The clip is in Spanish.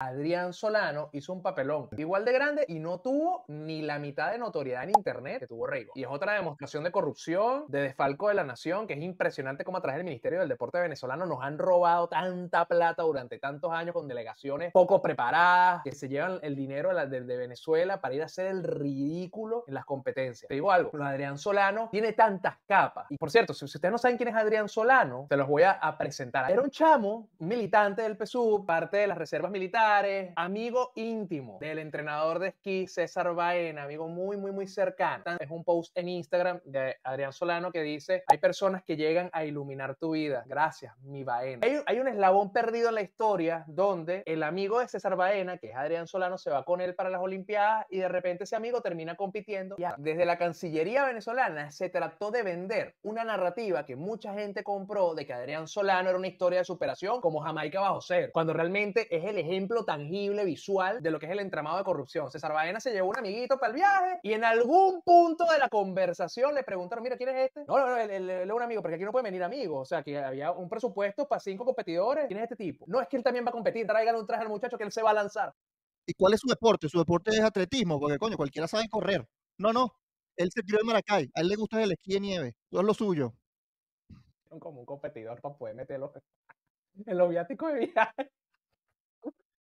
Adrián Solano hizo un papelón igual de grande y no tuvo ni la mitad de notoriedad en internet que tuvo Reigo. Y es otra demostración de corrupción, de desfalco de la nación, que es impresionante cómo a través del Ministerio del Deporte venezolano nos han robado tanta plata durante tantos años con delegaciones poco preparadas, que se llevan el dinero de, Venezuela para ir a hacer el ridículo en las competencias. Te digo algo, Adrián Solano tiene tantas capas. Y por cierto, si, ustedes no saben quién es Adrián Solano, te los voy a, presentar. Era un chamo, militante del PSUV, parte de las reservas militares amigo íntimo del entrenador de esquí César Baena, amigo muy, muy, muy cercano. Es un post en Instagram de Adrián Solano que dice, hay personas que llegan a iluminar tu vida. Gracias, mi Baena. Hay, un eslabón perdido en la historia donde el amigo de César Baena, que es Adrián Solano, se va con él para las Olimpiadas y de repente ese amigo termina compitiendo. Y desde la Cancillería venezolana se trató de vender una narrativa que mucha gente compró de que Adrián Solano era una historia de superación como Jamaica bajo cero, cuando realmente es el ejemplo tangible, visual, de lo que es el entramado de corrupción. César Baena se llevó un amiguito para el viaje y en algún punto de la conversación le preguntaron, mira, ¿quién es este? No, no, no, él es un amigo, porque aquí no puede venir amigo. O sea, que había un presupuesto para cinco competidores. ¿Quién es este tipo? No, es que él también va a competir. Tráigale un traje al muchacho que él se va a lanzar. ¿Y cuál es su deporte? Su deporte es atletismo, porque coño, cualquiera sabe correr. No, no. Él se tiró de Maracay. A él le gusta el esquí de nieve. Todo es lo suyo. Como un competidor para poder meterlo en los viáticos de viaje.